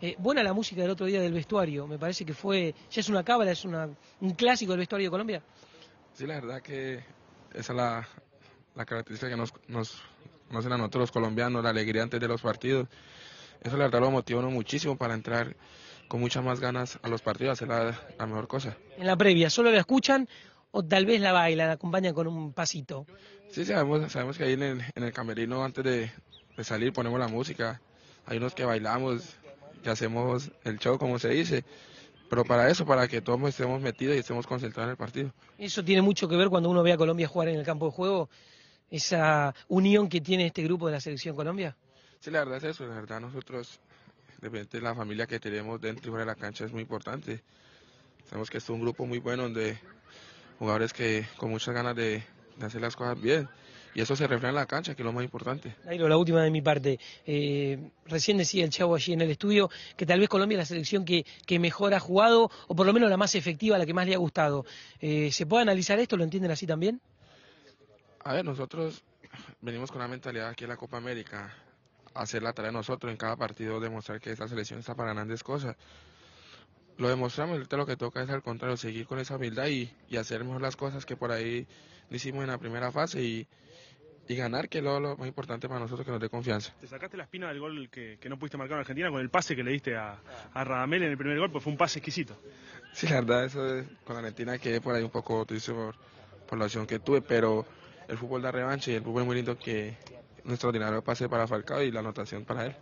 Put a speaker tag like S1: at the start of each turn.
S1: Eh, buena la música del otro día del vestuario, me parece que fue, ya es una cábala, es un clásico del vestuario de Colombia.
S2: Sí, la verdad que esa es la, la característica que nos, nos ...nos a nosotros los colombianos, la alegría antes de los partidos. Eso la verdad lo motivó muchísimo para entrar con muchas más ganas a los partidos, hacer la, mejor cosa.
S1: En la previa, ¿solo la escuchan o tal vez la bailan, la acompañan con un pasito?
S2: Sí, sabemos, sabemos que ahí en el, en el camerino antes de, de salir ponemos la música, hay unos que bailamos, hacemos el show como se dice. Pero para eso, para que todos estemos metidos y estemos concentrados en el partido.
S1: Eso tiene mucho que ver cuando uno ve a Colombia jugar en el campo de juego, esa unión que tiene este grupo de la selección Colombia.
S2: Sí, la verdad es eso, la verdad nosotros, de la familia que tenemos dentro y fuera de la cancha es muy importante. Sabemos que es un grupo muy bueno donde jugadores que con muchas ganas de hacer las cosas bien y eso se refleja en la cancha,
S1: que es lo más importante. la última de mi parte. Eh, recién decía el Chavo allí en el estudio que tal vez Colombia es la selección que, que mejor ha jugado, o por lo menos la más efectiva, la que más le ha gustado. Eh, ¿Se puede analizar esto? ¿Lo entienden así también? A ver, nosotros
S2: venimos con la mentalidad aquí en la Copa América, hacer la tarea de nosotros en cada partido, demostrar que esta selección está para grandes cosas. Lo demostramos, ahorita lo que toca es al contrario, seguir con esa humildad y, y hacer mejor las cosas que por ahí hicimos en la primera fase y, y ganar, que es lo, más importante para nosotros, que nos dé confianza. Te sacaste la espina del gol que, no pudiste marcar en Argentina con el pase que le diste a, a Radamel en el primer gol, pues fue un pase exquisito. Sí, la verdad, eso es, con Argentina que por ahí un poco triste por, por la acción que tuve, pero el fútbol da revancha y el fútbol es muy lindo que nuestro dinero pase para Falcao y la anotación para él.